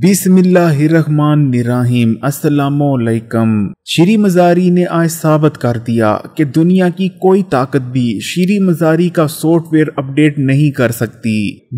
बिसमिल्लाहिर्रहमानिर्रहीम अस्सलामुअलैकम श्री मजारी ने आज साबित कर दिया कि दुनिया की कोई ताकत भी श्री मजारी का सॉफ्टवेयर अपडेट नहीं कर सकती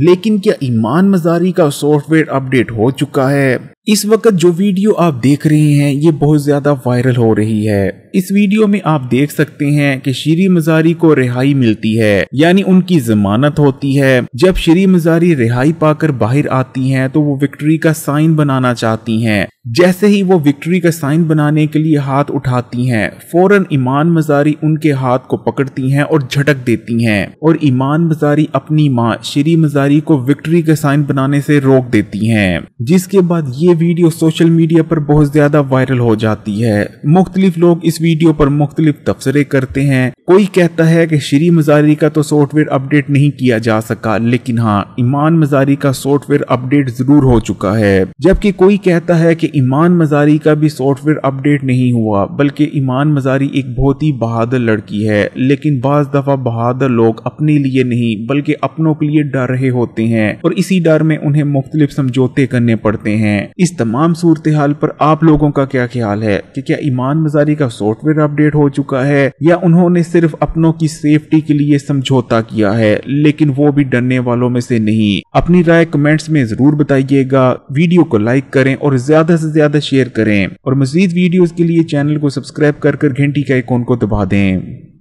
लेकिन क्या ईमान मजारी का सॉफ्टवेयर अपडेट हो चुका है इस वक्त जो वीडियो आप देख रहे हैं ये बहुत ज़्यादा वायरल हो रही है इस वीडियो में आप देख सकते हैं कि श्री मजारी को रिहाई मिलती है यानी उनकी जमानत होती है जब श्री मजारी रिहाई पाकर बाहर आती हैं तो वो विक्ट्री का साइन बनाना चाहती हैं जैसे ही वो विक्ट्री का साइन बनाने के लिए हाथ उठाती हैं फौरन ईमान मजारी उनके हाथ को पकड़ती हैं और झटक देती हैं और ईमान मजारी अपनी माँ श्री मजारी को विक्ट्री का साइन बनाने से रोक देती हैं जिसके बाद ये वीडियो सोशल मीडिया पर बहुत ज्यादा वायरल हो जाती है मुख्तलिफ लोग इस वीडियो पर मुख्तलिफ तबसरे करते हैं कोई कहता है कि श्री मजारी का तो सॉफ्टवेयर अपडेट नहीं किया जा सका लेकिन हाँ ईमान मजारी का सॉफ्टवेयर अपडेट जरूर हो चुका है जबकि कोई कहता है कि ईमान मजारी का भी सॉफ्टवेयर अपडेट नहीं हुआ बल्कि ईमान मजारी एक बहुत ही बहादुर लड़की है लेकिन बाज दफ़ा बहादुर लोग अपने लिए नहीं बल्कि अपनों के लिए डर रहे होते हैं और इसी डर में उन्हें मुख्तलिफ समझौते करने पड़ते हैं इस तमाम सूरत हाल पर आप लोगों का क्या ख्याल है कि क्या ईमान मजारी का सॉफ्टवेयर अपडेट हो चुका है या उन्होंने सिर्फ अपनों की सेफ्टी के लिए समझौता किया है लेकिन वो भी डरने वालों में से नहीं अपनी राय कमेंट्स में जरूर बताइएगा वीडियो को लाइक करें और ज्यादा से ज्यादा शेयर करें और मजीद वीडियोस के लिए चैनल को सब्सक्राइब कर घंटी के आइकोन को दबा दें